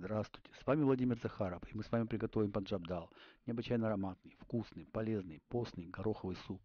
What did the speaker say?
Здравствуйте, с вами Владимир Захаров, и мы с вами приготовим паджаб Необычайно ароматный, вкусный, полезный, постный гороховый суп.